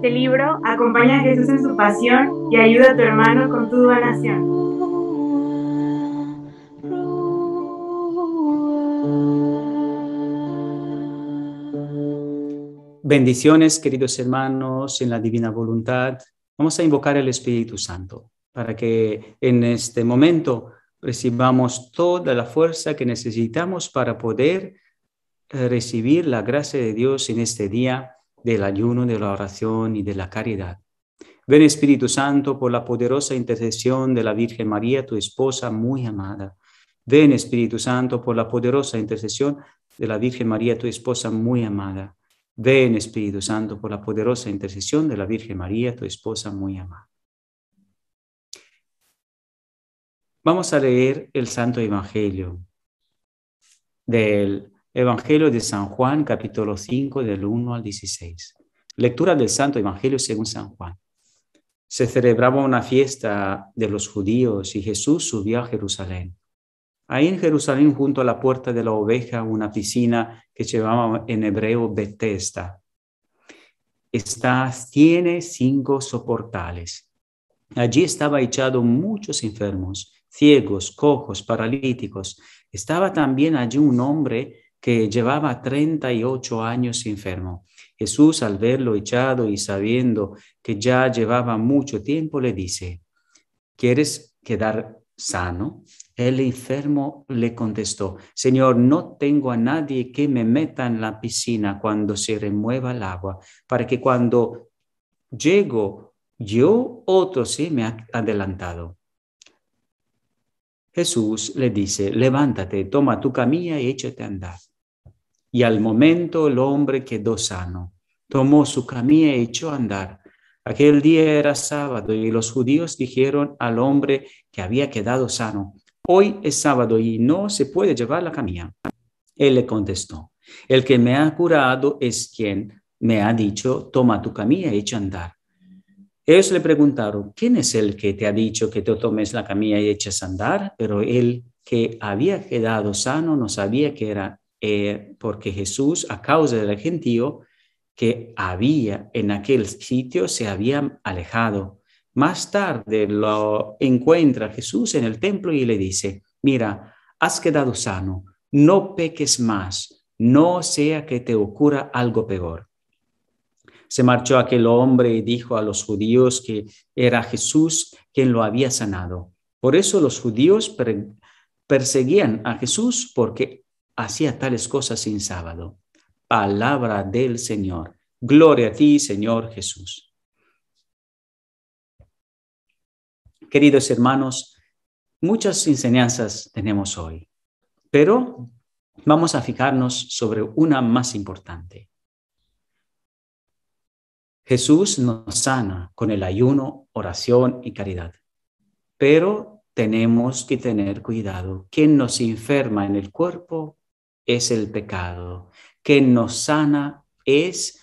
Este libro acompaña a Jesús en su pasión y ayuda a tu hermano con tu donación. Bendiciones, queridos hermanos, en la divina voluntad. Vamos a invocar el Espíritu Santo para que en este momento recibamos toda la fuerza que necesitamos para poder recibir la gracia de Dios en este día del ayuno, de la oración y de la caridad. Ven Espíritu Santo por la poderosa intercesión de la Virgen María, tu esposa muy amada. Ven Espíritu Santo por la poderosa intercesión de la Virgen María, tu esposa muy amada. Ven Espíritu Santo por la poderosa intercesión de la Virgen María, tu esposa muy amada. Vamos a leer el Santo Evangelio del Evangelio de San Juan, capítulo 5, del 1 al 16. Lectura del Santo Evangelio según San Juan. Se celebraba una fiesta de los judíos y Jesús subió a Jerusalén. Ahí en Jerusalén, junto a la puerta de la oveja, una piscina que se llamaba en hebreo Bethesda. Esta tiene cinco soportales. Allí estaba echado muchos enfermos, ciegos, cojos, paralíticos. Estaba también allí un hombre que llevaba 38 años enfermo. Jesús, al verlo echado y sabiendo que ya llevaba mucho tiempo, le dice, ¿quieres quedar sano? El enfermo le contestó, Señor, no tengo a nadie que me meta en la piscina cuando se remueva el agua, para que cuando llego yo, otro se me ha adelantado. Jesús le dice, levántate, toma tu camilla y échate a andar. Y al momento el hombre quedó sano, tomó su camilla y echó a andar. Aquel día era sábado y los judíos dijeron al hombre que había quedado sano, hoy es sábado y no se puede llevar la camilla. Él le contestó, el que me ha curado es quien me ha dicho, toma tu camilla y echa a andar. Ellos le preguntaron, ¿quién es el que te ha dicho que te tomes la camilla y eches a andar? Pero él que había quedado sano no sabía que era eh, porque Jesús, a causa del gentío que había en aquel sitio, se había alejado. Más tarde lo encuentra Jesús en el templo y le dice, mira, has quedado sano, no peques más, no sea que te ocurra algo peor. Se marchó aquel hombre y dijo a los judíos que era Jesús quien lo había sanado. Por eso los judíos perseguían a Jesús porque hacía tales cosas sin sábado. Palabra del Señor. Gloria a ti, Señor Jesús. Queridos hermanos, muchas enseñanzas tenemos hoy, pero vamos a fijarnos sobre una más importante. Jesús nos sana con el ayuno, oración y caridad. Pero tenemos que tener cuidado. Quien nos enferma en el cuerpo es el pecado. Quien nos sana es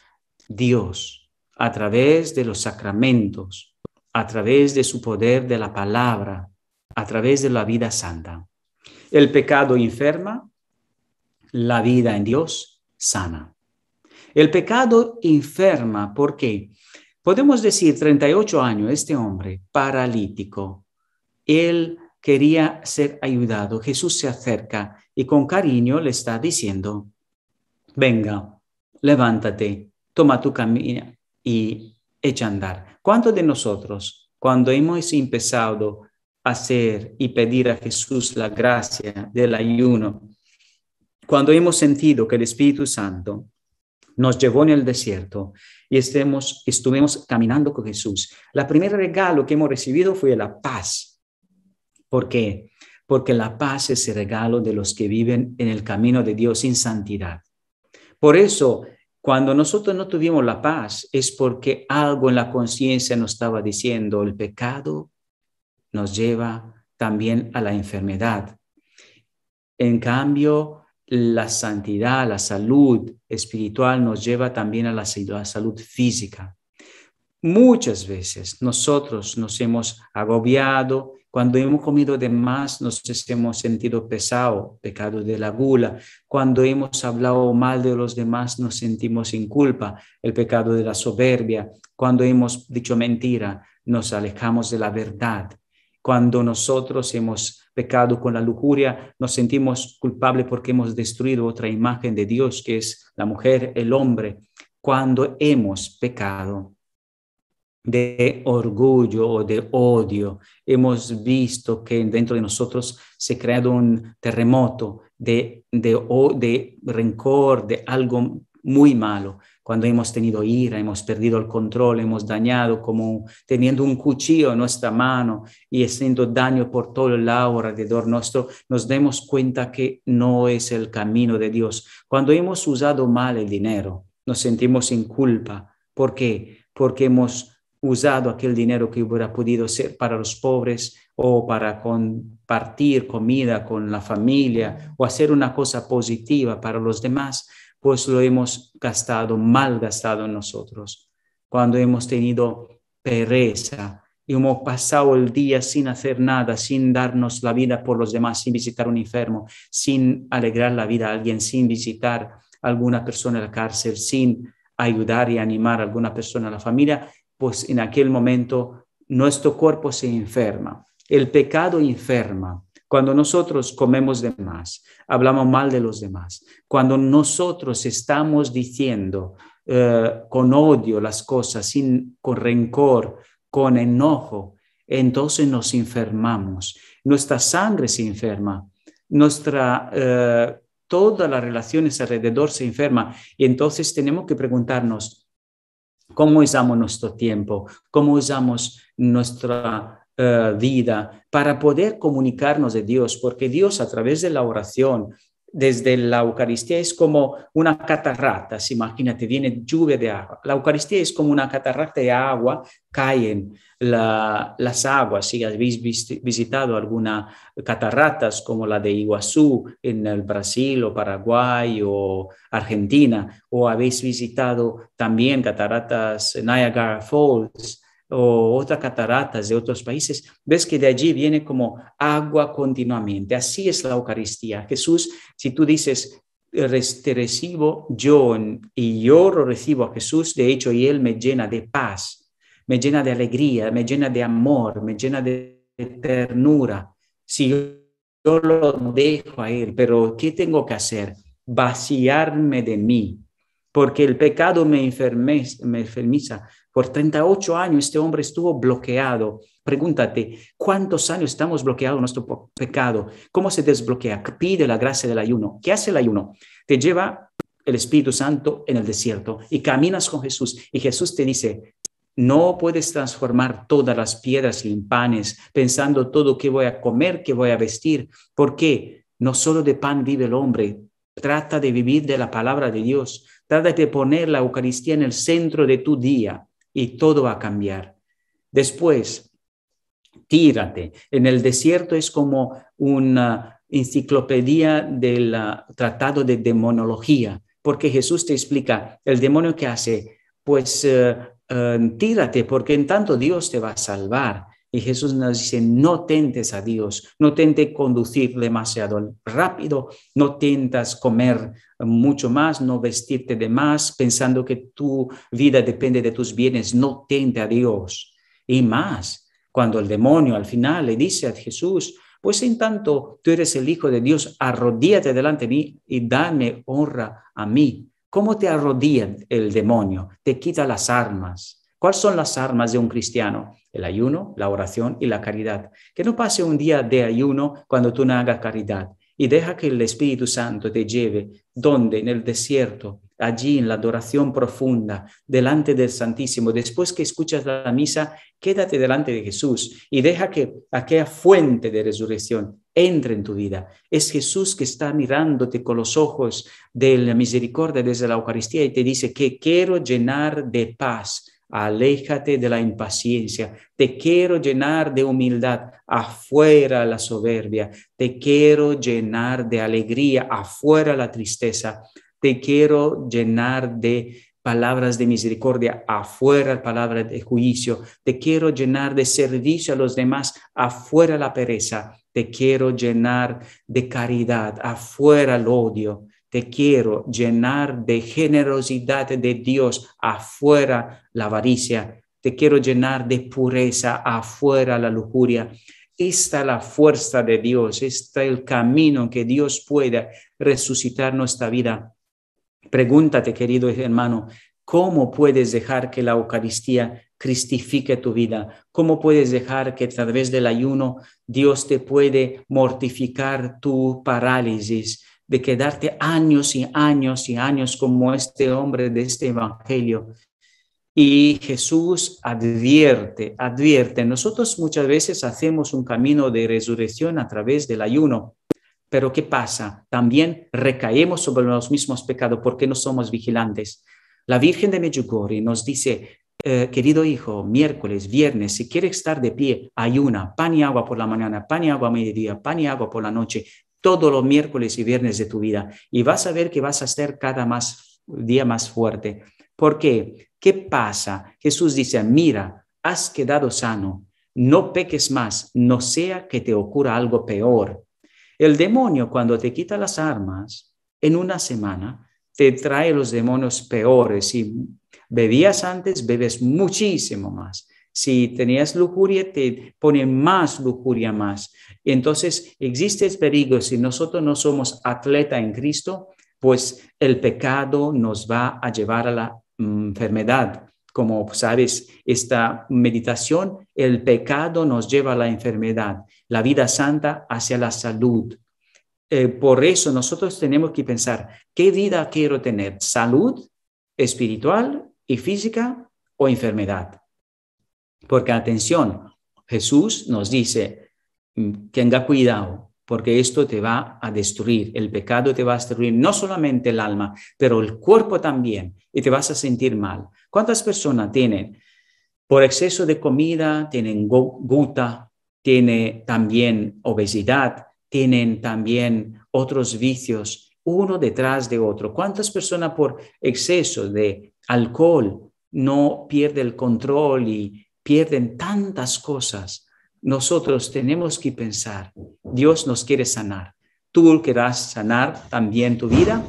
Dios a través de los sacramentos, a través de su poder de la palabra, a través de la vida santa. El pecado enferma, la vida en Dios sana. El pecado enferma, ¿por qué? Podemos decir, 38 años, este hombre paralítico, él quería ser ayudado. Jesús se acerca y con cariño le está diciendo, venga, levántate, toma tu camino y echa a andar. ¿Cuántos de nosotros, cuando hemos empezado a hacer y pedir a Jesús la gracia del ayuno, cuando hemos sentido que el Espíritu Santo nos llevó en el desierto y estemos, estuvimos caminando con Jesús. La primer regalo que hemos recibido fue la paz. ¿Por qué? Porque la paz es el regalo de los que viven en el camino de Dios sin santidad. Por eso, cuando nosotros no tuvimos la paz, es porque algo en la conciencia nos estaba diciendo, el pecado nos lleva también a la enfermedad. En cambio, la santidad, la salud espiritual nos lleva también a la, salud física. Muchas veces nosotros nos hemos agobiado, cuando hemos comido de más nos hemos sentido pesado, pecado de la gula, cuando hemos hablado mal de los demás nos sentimos sin culpa, el pecado de la soberbia, cuando hemos dicho mentira nos alejamos de la verdad, cuando nosotros hemos pecado con la lujuria, nos sentimos culpables porque hemos destruido otra imagen de Dios, que es la mujer, el hombre, cuando hemos pecado de orgullo o de odio. Hemos visto que dentro de nosotros se ha creado un terremoto de, de, de rencor, de algo muy malo. Cuando hemos tenido ira, hemos perdido el control, hemos dañado como teniendo un cuchillo en nuestra mano y haciendo daño por todo el lado alrededor nuestro, nos demos cuenta que no es el camino de Dios. Cuando hemos usado mal el dinero, nos sentimos sin culpa. ¿Por Porque hemos usado aquel dinero que hubiera podido ser para los pobres o para compartir comida con la familia o hacer una cosa positiva para los demás pues lo hemos gastado, mal gastado nosotros. Cuando hemos tenido pereza y hemos pasado el día sin hacer nada, sin darnos la vida por los demás, sin visitar un enfermo, sin alegrar la vida a alguien, sin visitar a alguna persona en la cárcel, sin ayudar y animar a alguna persona en la familia, pues en aquel momento nuestro cuerpo se enferma. El pecado enferma. Cuando nosotros comemos de más, hablamos mal de los demás, cuando nosotros estamos diciendo eh, con odio las cosas, con rencor, con enojo, entonces nos enfermamos. Nuestra sangre se enferma, nuestra... Eh, todas las relaciones alrededor se enferma. y entonces tenemos que preguntarnos cómo usamos nuestro tiempo, cómo usamos nuestra eh, vida para poder comunicarnos de Dios, porque Dios a través de la oración, desde la Eucaristía es como una catarata, si imagínate, viene lluvia de agua. La Eucaristía es como una catarata de agua, caen las aguas. Si habéis visitado alguna cataratas como la de Iguazú en el Brasil o Paraguay o Argentina, o habéis visitado también cataratas Niagara Falls, o otras cataratas de otros países, ves que de allí viene como agua continuamente. Así es la Eucaristía. Jesús, si tú dices, te recibo yo y yo lo recibo a Jesús, de hecho, y Él me llena de paz, me llena de alegría, me llena de amor, me llena de ternura. Si yo lo dejo a Él, pero ¿qué tengo que hacer? Vaciarme de mí, porque el pecado me, me enfermiza, por 38 años este hombre estuvo bloqueado. Pregúntate, ¿cuántos años estamos bloqueados en nuestro pecado? ¿Cómo se desbloquea? Pide la gracia del ayuno. ¿Qué hace el ayuno? Te lleva el Espíritu Santo en el desierto y caminas con Jesús y Jesús te dice, no puedes transformar todas las piedras en panes, pensando todo qué voy a comer, qué voy a vestir, porque no solo de pan vive el hombre, trata de vivir de la palabra de Dios, trata de poner la Eucaristía en el centro de tu día y todo va a cambiar. Después, tírate. En el desierto es como una enciclopedia del ah, tratado de demonología, porque Jesús te explica el demonio que hace, pues eh, eh, tírate, porque en tanto Dios te va a salvar. Y Jesús nos dice, no tentes a Dios, no tente conducir demasiado rápido, no tentas comer mucho más, no vestirte de más, pensando que tu vida depende de tus bienes, no tente a Dios. Y más, cuando el demonio al final le dice a Jesús, pues en tanto tú eres el Hijo de Dios, arrodíate delante de mí y dame honra a mí. ¿Cómo te arrodilla el demonio? Te quita las armas, ¿Cuáles son las armas de un cristiano? El ayuno, la oración y la caridad. Que no pase un día de ayuno cuando tú no hagas caridad y deja que el Espíritu Santo te lleve donde, en el desierto, allí en la adoración profunda, delante del Santísimo. Después que escuchas la misa, quédate delante de Jesús y deja que aquella fuente de resurrección entre en tu vida. Es Jesús que está mirándote con los ojos de la misericordia desde la Eucaristía y te dice que quiero llenar de paz aléjate de la impaciencia, te quiero llenar de humildad, afuera la soberbia, te quiero llenar de alegría, afuera la tristeza, te quiero llenar de palabras de misericordia, afuera palabras de juicio, te quiero llenar de servicio a los demás, afuera la pereza, te quiero llenar de caridad, afuera el odio, te quiero llenar de generosidad de Dios afuera la avaricia, te quiero llenar de pureza afuera la lujuria. Esta es la fuerza de Dios, este el camino que Dios pueda resucitar nuestra vida. Pregúntate, querido hermano, ¿cómo puedes dejar que la Eucaristía cristifique tu vida? ¿Cómo puedes dejar que a través del ayuno Dios te puede mortificar tu parálisis? de quedarte años y años y años como este hombre de este evangelio. Y Jesús advierte, advierte. Nosotros muchas veces hacemos un camino de resurrección a través del ayuno, pero ¿qué pasa? También recaemos sobre los mismos pecados porque no somos vigilantes. La Virgen de Medjugorje nos dice, eh, querido hijo, miércoles, viernes, si quieres estar de pie, ayuna, pan y agua por la mañana, pan y agua a mediodía, pan y agua por la noche, todos los miércoles y viernes de tu vida y vas a ver que vas a ser cada más, día más fuerte. ¿Por qué? ¿Qué pasa? Jesús dice, mira, has quedado sano, no peques más, no sea que te ocurra algo peor. El demonio cuando te quita las armas, en una semana te trae los demonios peores. y bebías antes, bebes muchísimo más. Si tenías lujuria, te pone más lujuria más. Entonces, existe el peligro. Si nosotros no somos atleta en Cristo, pues el pecado nos va a llevar a la mm, enfermedad. Como sabes, esta meditación, el pecado nos lleva a la enfermedad, la vida santa hacia la salud. Eh, por eso nosotros tenemos que pensar, ¿qué vida quiero tener? ¿Salud espiritual y física o enfermedad? Porque atención, Jesús nos dice, mm, tenga cuidado, porque esto te va a destruir, el pecado te va a destruir no solamente el alma, pero el cuerpo también, y te vas a sentir mal. ¿Cuántas personas tienen por exceso de comida, tienen gota, tiene también obesidad, tienen también otros vicios, uno detrás de otro? ¿Cuántas personas por exceso de alcohol no pierde el control y, pierden tantas cosas, nosotros tenemos que pensar, Dios nos quiere sanar. ¿Tú querrás sanar también tu vida?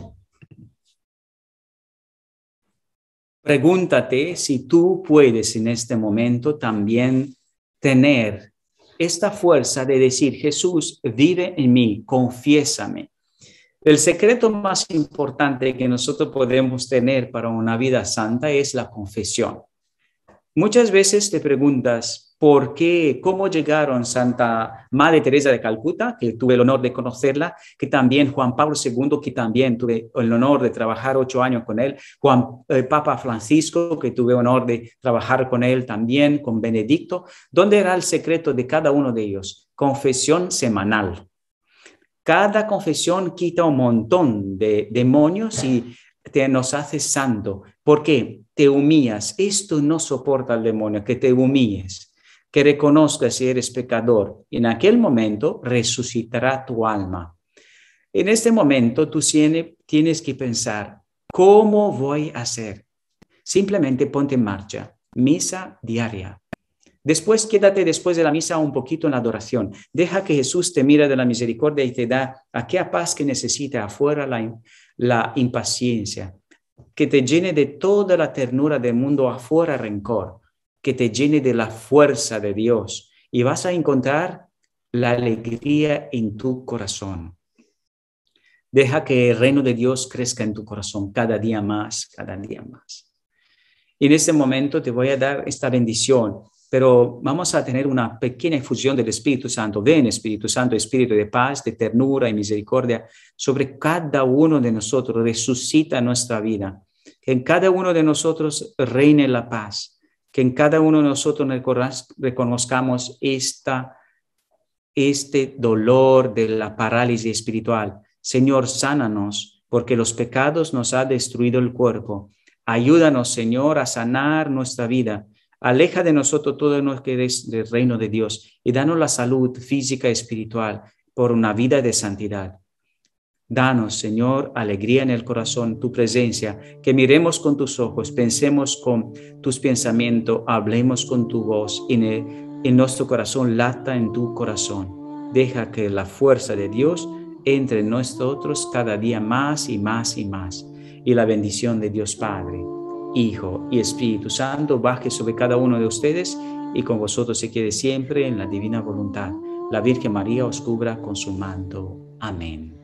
Pregúntate si tú puedes en este momento también tener esta fuerza de decir, Jesús vive en mí, confiésame. El secreto más importante que nosotros podemos tener para una vida santa es la confesión. Muchas veces te preguntas por qué, cómo llegaron Santa Madre Teresa de Calcuta, que tuve el honor de conocerla, que también Juan Pablo II, que también tuve el honor de trabajar ocho años con él, Juan eh, Papa Francisco, que tuve el honor de trabajar con él también, con Benedicto. ¿Dónde era el secreto de cada uno de ellos? Confesión semanal. Cada confesión quita un montón de demonios y te, nos hace santo. ¿Por qué? te humillas. Esto no soporta al demonio, que te humilles, que reconozcas si eres pecador. En aquel momento resucitará tu alma. En este momento tú tienes que pensar, ¿cómo voy a hacer? Simplemente ponte en marcha. Misa diaria, Después quédate después de la misa un poquito en la adoración. Deja que Jesús te mira de la misericordia y te da aquella paz que necesita afuera la, la impaciencia, que te llene de toda la ternura del mundo afuera rencor, que te llene de la fuerza de Dios y vas a encontrar la alegría en tu corazón. Deja que el reino de Dios crezca en tu corazón cada día más, cada día más. Y en este momento te voy a dar esta bendición pero vamos a tener una pequeña infusión del Espíritu Santo. Ven, Espíritu Santo, Espíritu de paz, de ternura y misericordia sobre cada uno de nosotros. Resucita nuestra vida. Que en cada uno de nosotros reine la paz. Que en cada uno de nosotros reconozcamos esta, este dolor de la parálisis espiritual. Señor, sánanos, porque los pecados nos ha destruido el cuerpo. Ayúdanos, Señor, a sanar nuestra vida Aleja de nosotros todo lo que es del reino de Dios y danos la salud física y espiritual por una vida de santidad. Danos, Señor, alegría en el corazón, tu presencia, que miremos con tus ojos, pensemos con tus pensamientos, hablemos con tu voz, y en, nuestro corazón lata en tu corazón. Deja que la fuerza de Dios entre en nosotros cada día más y más y más, y la bendición de Dios Padre Hijo y Espíritu Santo baje sobre cada uno de ustedes y con vosotros se quede siempre en la divina voluntad. La Virgen María os cubra con su manto. Amén.